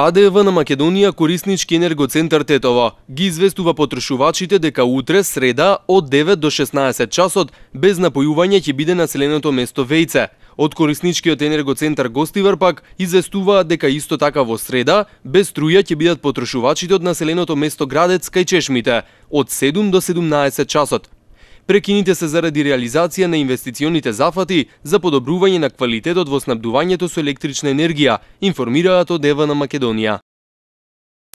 АДВ на Македонија Кориснички енергоцентар Тетово ги известува потрошувачите дека утре, среда, од 9 до 16 часот, без напојување ќе биде населеното место Вејце. Од Корисничкиот енергоцентар Гостивар пак известуваат дека исто така во среда, без струја ќе бидат потрошувачите од населеното место Градец кај Чешмите, од 7 до 17 часот. Прекините се заради реализација на инвестиционите зафати за подобрување на квалитетот во снабдувањето со електрична енергија, информираат од Ева на Македонија.